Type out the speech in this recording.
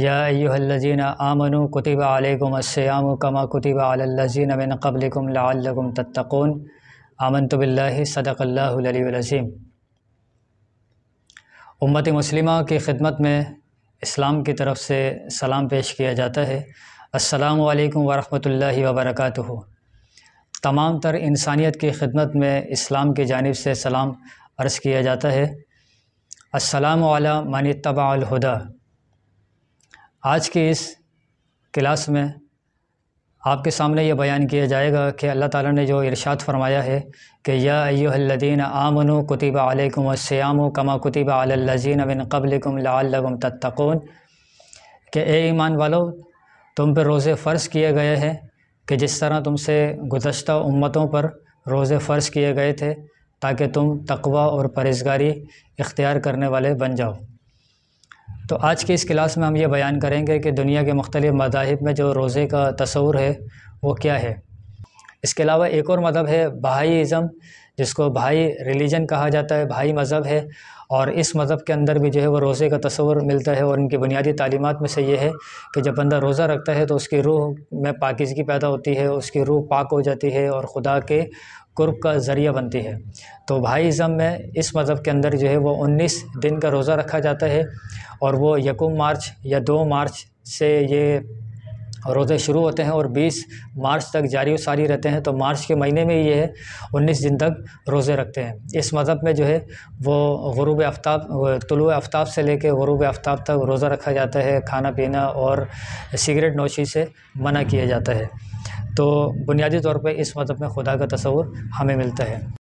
याजीन आमनु कुतिब कुतब आलकुमस्याम कमा कुतिब आलजीन बिन कबलकुम लाकुम तत्तकून आमन तो सदक़ल्लाज़ीम उम्मत मुस्लिमा की ख़िदमत में इस्लाम की तरफ से सलाम पेश किया जाता है असलकम वरहमल वबरक तमाम तर इंसानियत की ख़िदमत में इस्लाम की जानब से सलाम अर्ज़ किया जाता है असलम मानी तबालहुदा आज की इस क्लास में आपके सामने ये बयान किया जाएगा कि अल्लाह ताला ने जो इरशाद फरमाया है कि यादीन आमनु कुतिब अलैकुम श्याम कमा कुतिब अलजीन बिन कबलकुम लालकुम तत्तकून कि ए ईमान वालो तुम पर रोज़े फ़र्ज़ किए गए हैं कि जिस तरह तुमसे गुजशत उम्मतों पर रोज़े फ़र्ज़ किए गए थे ताकि तुम तकवा और परहेज़गारी इख्तियार करने वाले बन जाओ तो आज के इस क्लास में हम ये बयान करेंगे कि दुनिया के मुख्तलिफ़ मजाहब में जो रोज़े का तस्वूर है वो क्या है इसके अलावा एक और मज़हब है बहाईज़म जिसको भाई रिलीजन कहा जाता है भाई मज़हब है और इस मज़हब के अंदर भी जो है वो रोज़े का तस्वर मिलता है और इनकी बुनियादी तालीमत में से ये है कि जब बंदा रोज़ा रखता है तो उसकी रूह में पाकिजगी पैदा होती है उसकी रूह पाक हो जाती है और खुदा के कुर्ब का ज़रिया बनती है तो भाईज़म में इस मज़हब के अंदर जो है वो उन्नीस दिन का रोज़ा रखा जाता है और वो यकुम मार्च या दो मार्च से ये रोज़े शुरू होते हैं और 20 मार्च तक जारी सारी रहते हैं तो मार्च के महीने में ये है उन्नीस दिन तक रोज़े रखते हैं इस मज़हब में जो है वो गरूब आफ्ताब तुलु आफ्ताब से लेके गरूब आफ्ताब तक रोज़ा रखा जाता है खाना पीना और सिगरेट नोशी से मना किया जाता है तो बुनियादी तौर पर इस मज़हब में खुदा का तस्वूर हमें मिलता है